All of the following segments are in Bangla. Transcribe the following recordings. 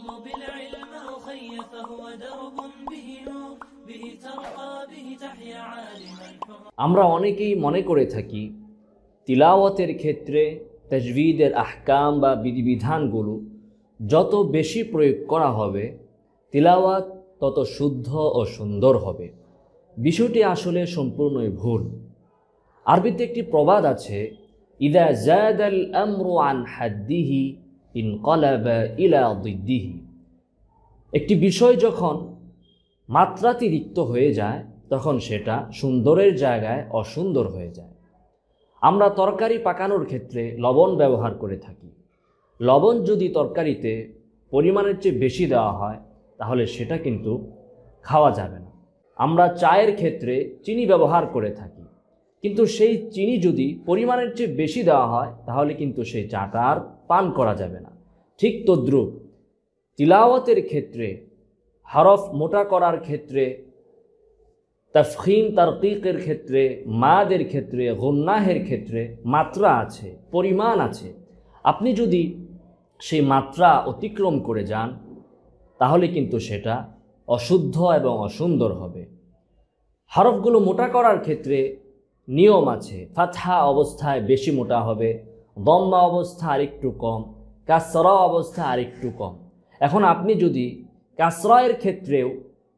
فاطلب بالعلم أخي فهو درب به نور به ترقى به تحيا عالما আমরা অনেকেই মনে করে থাকি তিলাওয়াতের ক্ষেত্রে তাজবিদের আহকাম বা বিধিবিধানগুলো যত বেশি প্রয়োগ করা হবে তিলাওয়াত তত শুদ্ধ ও সুন্দর হবে বিষয়টি আসলে সম্পূর্ণই ভুল আরবিতে একটি প্রবাদ আছে ইদা জায়দ আল আমরু আন হাদ্দিহি ইনকলাবা ইলা একটি বিষয় যখন মাত্রাতিরিক্ত হয়ে যায় তখন সেটা সুন্দরের জায়গায় অসুন্দর হয়ে যায় আমরা তরকারি পাকানোর ক্ষেত্রে লবণ ব্যবহার করে থাকি লবণ যদি তরকারিতে পরিমাণের চেয়ে বেশি দেওয়া হয় তাহলে সেটা কিন্তু খাওয়া যাবে না আমরা চায়ের ক্ষেত্রে চিনি ব্যবহার করে থাকি কিন্তু সেই চিনি যদি পরিমাণের চেয়ে বেশি দেওয়া হয় তাহলে কিন্তু সেই চাটার পান করা যাবে না ঠিক তদ্রুপ তিলাওয়াতের ক্ষেত্রে হরফ মোটা করার ক্ষেত্রে তফহিম তারকিকের ক্ষেত্রে মাদের ক্ষেত্রে গন্যাহের ক্ষেত্রে মাত্রা আছে পরিমাণ আছে আপনি যদি সেই মাত্রা অতিক্রম করে যান তাহলে কিন্তু সেটা অশুদ্ধ এবং অসুন্দর হবে হরফগুলো মোটা করার ক্ষেত্রে নিয়ম আছে ফাথা অবস্থায় বেশি মোটা হবে দম্মা অবস্থা আরেকটু কম কাসরা অবস্থা আরেকটু কম এখন আপনি যদি কাসরায়ের ক্ষেত্রেও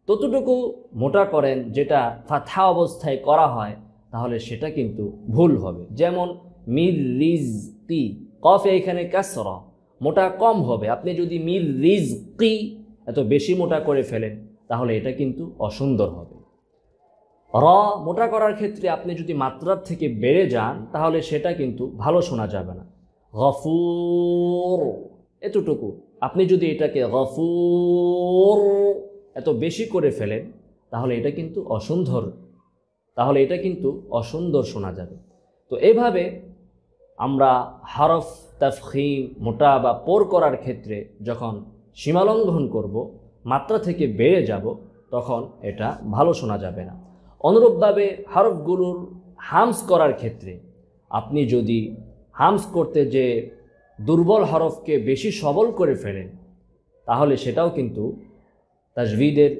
ততটুকু মোটা করেন যেটা ফাথা অবস্থায় করা হয় তাহলে সেটা কিন্তু ভুল হবে যেমন মিল রিজ কি কফে এখানে কাসর মোটা কম হবে আপনি যদি মিল রিজ কি এত বেশি মোটা করে ফেলেন তাহলে এটা কিন্তু অসুন্দর হবে র মোটা করার ক্ষেত্রে আপনি যদি মাত্রার থেকে বেড়ে যান তাহলে সেটা কিন্তু ভালো শোনা যাবে না গফুর এতটুকু আপনি যদি এটাকে গফুর এত বেশি করে ফেলেন তাহলে এটা কিন্তু অসুন্দর তাহলে এটা কিন্তু অসুন্দর শোনা যাবে তো এভাবে আমরা হারফ তাফহিম মোটা বা পোর করার ক্ষেত্রে যখন সীমালঙ্ঘন করব মাত্রা থেকে বেড়ে যাব তখন এটা ভালো শোনা যাবে না অনুরূপভাবে হরফগুলোর হামস করার ক্ষেত্রে আপনি যদি হামস করতে যে দুর্বল হরফকে বেশি সবল করে ফেলেন তাহলে সেটাও কিন্তু তাজভিদের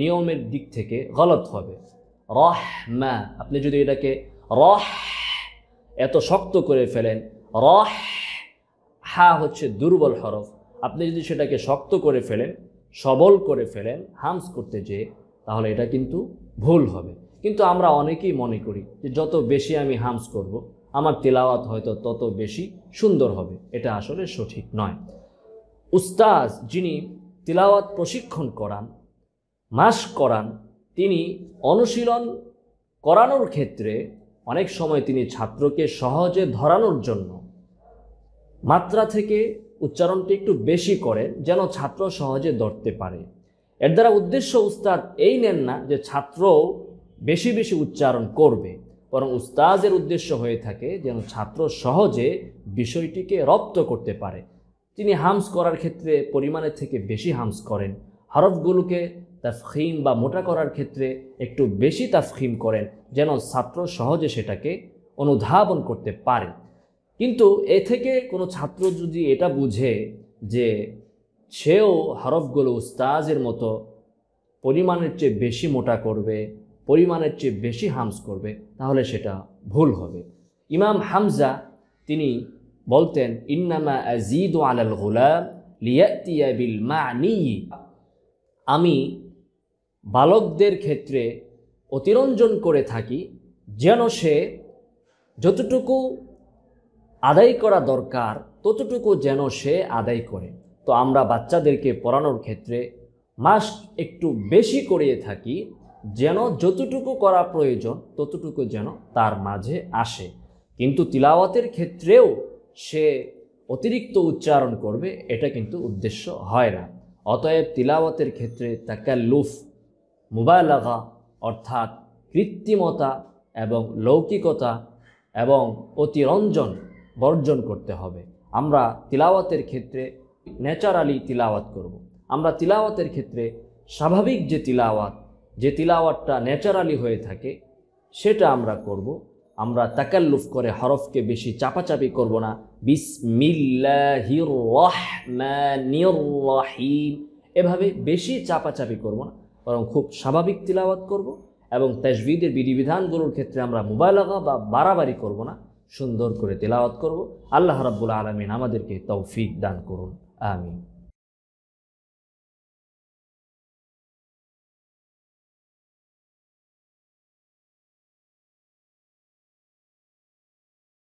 নিয়মের দিক থেকে গলত হবে রহ মা আপনি যদি এটাকে রহ এত শক্ত করে ফেলেন রহ হা হচ্ছে দুর্বল হরফ আপনি যদি সেটাকে শক্ত করে ফেলেন সবল করে ফেলেন হামস করতে যেয়ে তাহলে এটা কিন্তু ভুল হবে কিন্তু আমরা অনেকেই মনে করি যে যত বেশি আমি হামস করব। আমার তেলাওয়াত হয়তো তত বেশি সুন্দর হবে এটা আসলে সঠিক নয় উস্তাজ যিনি তেলাওয়াত প্রশিক্ষণ করান মাস করান তিনি অনুশীলন করানোর ক্ষেত্রে অনেক সময় তিনি ছাত্রকে সহজে ধরানোর জন্য মাত্রা থেকে উচ্চারণটি একটু বেশি করেন যেন ছাত্র সহজে ধরতে পারে এর দ্বারা উদ্দেশ্য উস্তাদ এই নেন না যে ছাত্র বেশি বেশি উচ্চারণ করবে বরং উস্তাজের উদ্দেশ্য হয়ে থাকে যেন ছাত্র সহজে বিষয়টিকে রপ্ত করতে পারে তিনি হামস করার ক্ষেত্রে পরিমাণের থেকে বেশি হামস করেন হরফগুলোকে তাফখিম বা মোটা করার ক্ষেত্রে একটু বেশি তাফখিম করেন যেন ছাত্র সহজে সেটাকে অনুধাবন করতে পারে কিন্তু এ থেকে কোনো ছাত্র যদি এটা বুঝে যে সেও হরফগুলো উস্তাজের মতো পরিমাণের চেয়ে বেশি মোটা করবে পরিমাণের চেয়ে বেশি হামস করবে তাহলে সেটা ভুল হবে ইমাম হামজা তিনি বলতেন ইন্নামা আজিদ আলাল গোলাম লিয়াতিয়াবিল বিল মা আমি বালকদের ক্ষেত্রে অতিরঞ্জন করে থাকি যেন সে যতটুকু আদায় করা দরকার ততটুকু যেন সে আদায় করে তো আমরা বাচ্চাদেরকে পড়ানোর ক্ষেত্রে মাস্ক একটু বেশি করিয়ে থাকি যেন যতটুকু করা প্রয়োজন ততটুকু যেন তার মাঝে আসে কিন্তু তিলাওয়াতের ক্ষেত্রেও সে অতিরিক্ত উচ্চারণ করবে এটা কিন্তু উদ্দেশ্য হয় না অতএব তিলাওয়াতের ক্ষেত্রে তাকাল্লুফ মোবাইলাগা অর্থাৎ কৃত্রিমতা এবং লৌকিকতা এবং অতিরঞ্জন বর্জন করতে হবে আমরা তিলাওয়াতের ক্ষেত্রে ন্যাচারালি তিলাওয়াত করব। আমরা তিলাওয়াতের ক্ষেত্রে স্বাভাবিক যে তিলাওয়াত যে তিলাওয়াতটা ন্যাচারালি হয়ে থাকে সেটা আমরা করব আমরা তাকাল্লুফ করে হরফকে বেশি চাপাচাপি করব না বিসমিল্লাহির এভাবে বেশি চাপাচাপি করব না বরং খুব স্বাভাবিক তিলাওয়াত করব এবং তাজবিদের বিধিবিধানগুলোর ক্ষেত্রে আমরা মোবাইলাগা বা বাড়াবাড়ি করব না সুন্দর করে তেলাওয়াত করব আল্লাহ রাব্বুল আলমিন আমাদেরকে তৌফিক দান করুন আমিন